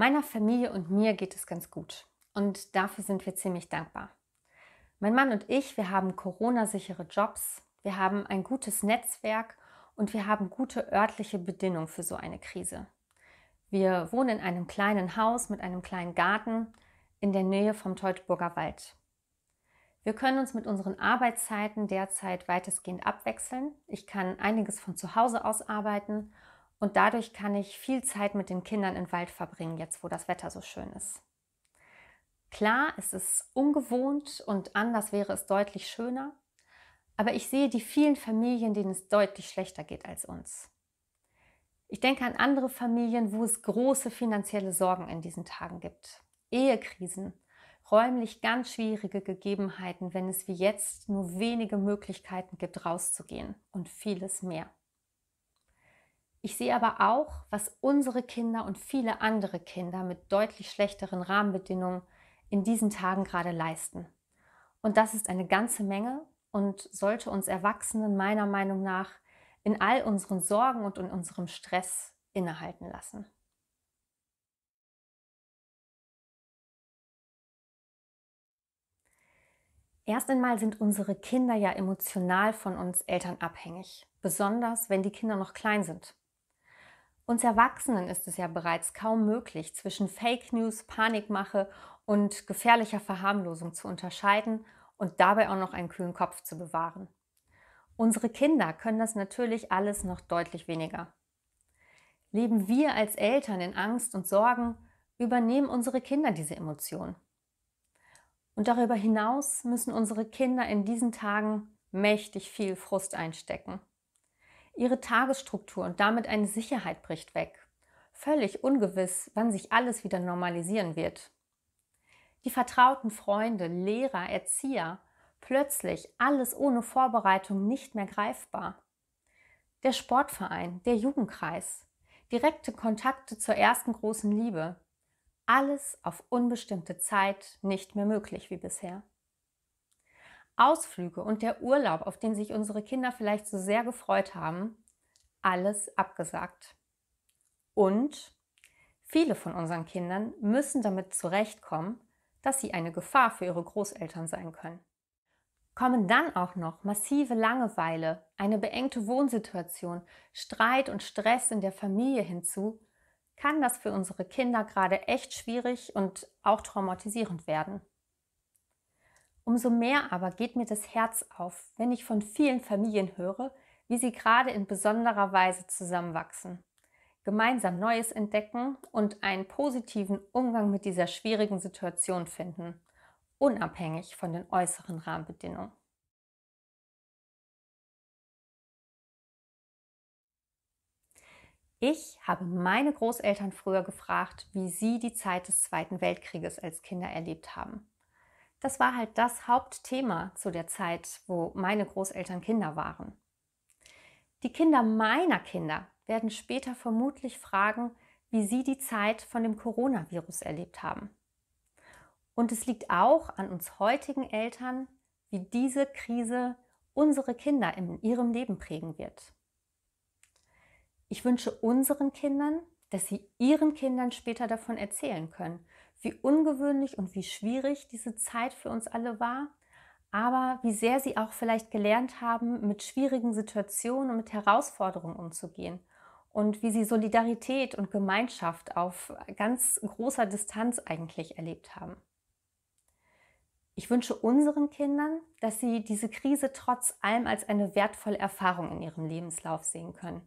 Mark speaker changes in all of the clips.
Speaker 1: Meiner Familie und mir geht es ganz gut und dafür sind wir ziemlich dankbar. Mein Mann und ich, wir haben Corona-sichere Jobs, wir haben ein gutes Netzwerk und wir haben gute örtliche Bedingung für so eine Krise. Wir wohnen in einem kleinen Haus mit einem kleinen Garten in der Nähe vom Teutoburger Wald. Wir können uns mit unseren Arbeitszeiten derzeit weitestgehend abwechseln. Ich kann einiges von zu Hause aus arbeiten und dadurch kann ich viel Zeit mit den Kindern im Wald verbringen, jetzt wo das Wetter so schön ist. Klar, es ist ungewohnt und anders wäre es deutlich schöner, aber ich sehe die vielen Familien, denen es deutlich schlechter geht als uns. Ich denke an andere Familien, wo es große finanzielle Sorgen in diesen Tagen gibt. Ehekrisen, räumlich ganz schwierige Gegebenheiten, wenn es wie jetzt nur wenige Möglichkeiten gibt, rauszugehen und vieles mehr. Ich sehe aber auch, was unsere Kinder und viele andere Kinder mit deutlich schlechteren Rahmenbedingungen in diesen Tagen gerade leisten. Und das ist eine ganze Menge und sollte uns Erwachsenen meiner Meinung nach in all unseren Sorgen und in unserem Stress innehalten lassen. Erst einmal sind unsere Kinder ja emotional von uns Eltern abhängig, besonders wenn die Kinder noch klein sind. Uns Erwachsenen ist es ja bereits kaum möglich, zwischen Fake News, Panikmache und gefährlicher Verharmlosung zu unterscheiden und dabei auch noch einen kühlen Kopf zu bewahren. Unsere Kinder können das natürlich alles noch deutlich weniger. Leben wir als Eltern in Angst und Sorgen, übernehmen unsere Kinder diese Emotionen. Und darüber hinaus müssen unsere Kinder in diesen Tagen mächtig viel Frust einstecken ihre Tagesstruktur und damit eine Sicherheit bricht weg. Völlig ungewiss, wann sich alles wieder normalisieren wird. Die vertrauten Freunde, Lehrer, Erzieher, plötzlich alles ohne Vorbereitung nicht mehr greifbar. Der Sportverein, der Jugendkreis, direkte Kontakte zur ersten großen Liebe. Alles auf unbestimmte Zeit nicht mehr möglich wie bisher. Ausflüge und der Urlaub, auf den sich unsere Kinder vielleicht so sehr gefreut haben, alles abgesagt. Und viele von unseren Kindern müssen damit zurechtkommen, dass sie eine Gefahr für ihre Großeltern sein können. Kommen dann auch noch massive Langeweile, eine beengte Wohnsituation, Streit und Stress in der Familie hinzu, kann das für unsere Kinder gerade echt schwierig und auch traumatisierend werden. Umso mehr aber geht mir das Herz auf, wenn ich von vielen Familien höre, wie sie gerade in besonderer Weise zusammenwachsen, gemeinsam Neues entdecken und einen positiven Umgang mit dieser schwierigen Situation finden, unabhängig von den äußeren Rahmenbedingungen. Ich habe meine Großeltern früher gefragt, wie sie die Zeit des Zweiten Weltkrieges als Kinder erlebt haben. Das war halt das Hauptthema zu der Zeit, wo meine Großeltern Kinder waren. Die Kinder meiner Kinder werden später vermutlich fragen, wie sie die Zeit von dem Coronavirus erlebt haben. Und es liegt auch an uns heutigen Eltern, wie diese Krise unsere Kinder in ihrem Leben prägen wird. Ich wünsche unseren Kindern, dass sie ihren Kindern später davon erzählen können wie ungewöhnlich und wie schwierig diese Zeit für uns alle war, aber wie sehr sie auch vielleicht gelernt haben, mit schwierigen Situationen und mit Herausforderungen umzugehen und wie sie Solidarität und Gemeinschaft auf ganz großer Distanz eigentlich erlebt haben. Ich wünsche unseren Kindern, dass sie diese Krise trotz allem als eine wertvolle Erfahrung in ihrem Lebenslauf sehen können,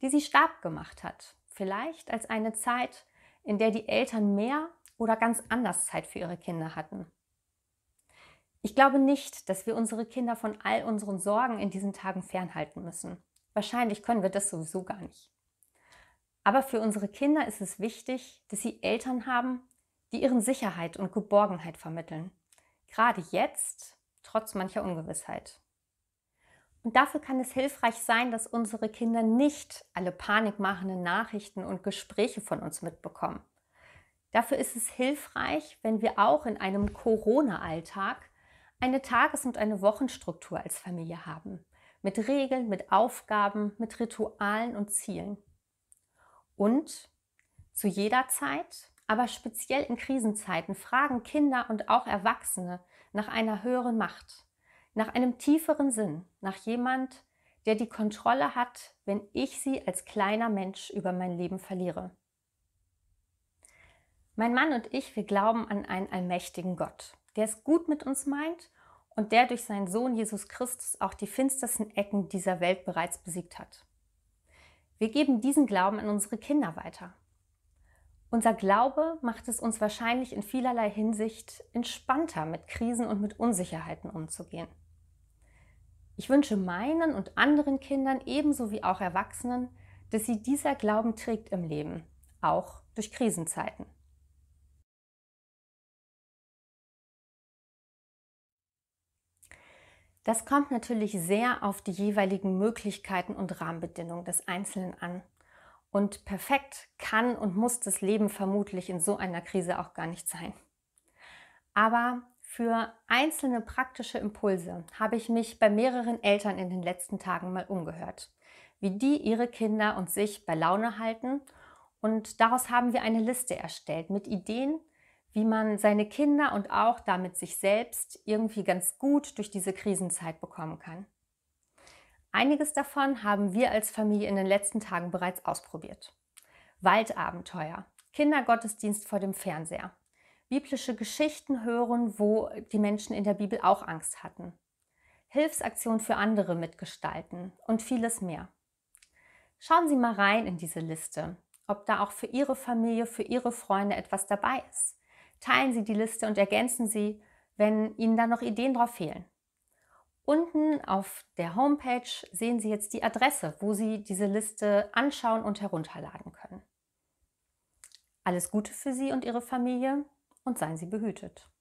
Speaker 1: die sie stark gemacht hat. Vielleicht als eine Zeit, in der die Eltern mehr oder ganz anders Zeit für ihre Kinder hatten. Ich glaube nicht, dass wir unsere Kinder von all unseren Sorgen in diesen Tagen fernhalten müssen. Wahrscheinlich können wir das sowieso gar nicht. Aber für unsere Kinder ist es wichtig, dass sie Eltern haben, die ihren Sicherheit und Geborgenheit vermitteln. Gerade jetzt, trotz mancher Ungewissheit. Und dafür kann es hilfreich sein, dass unsere Kinder nicht alle panikmachenden Nachrichten und Gespräche von uns mitbekommen. Dafür ist es hilfreich, wenn wir auch in einem Corona-Alltag eine Tages- und eine Wochenstruktur als Familie haben. Mit Regeln, mit Aufgaben, mit Ritualen und Zielen. Und zu jeder Zeit, aber speziell in Krisenzeiten, fragen Kinder und auch Erwachsene nach einer höheren Macht, nach einem tieferen Sinn, nach jemand, der die Kontrolle hat, wenn ich sie als kleiner Mensch über mein Leben verliere. Mein Mann und ich, wir glauben an einen allmächtigen Gott, der es gut mit uns meint und der durch seinen Sohn Jesus Christus auch die finstersten Ecken dieser Welt bereits besiegt hat. Wir geben diesen Glauben an unsere Kinder weiter. Unser Glaube macht es uns wahrscheinlich in vielerlei Hinsicht entspannter, mit Krisen und mit Unsicherheiten umzugehen. Ich wünsche meinen und anderen Kindern ebenso wie auch Erwachsenen, dass sie dieser Glauben trägt im Leben, auch durch Krisenzeiten. Das kommt natürlich sehr auf die jeweiligen Möglichkeiten und Rahmenbedingungen des Einzelnen an. Und perfekt kann und muss das Leben vermutlich in so einer Krise auch gar nicht sein. Aber für einzelne praktische Impulse habe ich mich bei mehreren Eltern in den letzten Tagen mal umgehört, wie die ihre Kinder und sich bei Laune halten. Und daraus haben wir eine Liste erstellt mit Ideen, wie man seine Kinder und auch damit sich selbst irgendwie ganz gut durch diese Krisenzeit bekommen kann. Einiges davon haben wir als Familie in den letzten Tagen bereits ausprobiert. Waldabenteuer, Kindergottesdienst vor dem Fernseher, biblische Geschichten hören, wo die Menschen in der Bibel auch Angst hatten, Hilfsaktionen für andere mitgestalten und vieles mehr. Schauen Sie mal rein in diese Liste, ob da auch für Ihre Familie, für Ihre Freunde etwas dabei ist teilen Sie die Liste und ergänzen sie, wenn Ihnen da noch Ideen drauf fehlen. Unten auf der Homepage sehen Sie jetzt die Adresse, wo Sie diese Liste anschauen und herunterladen können. Alles Gute für Sie und Ihre Familie und seien Sie behütet.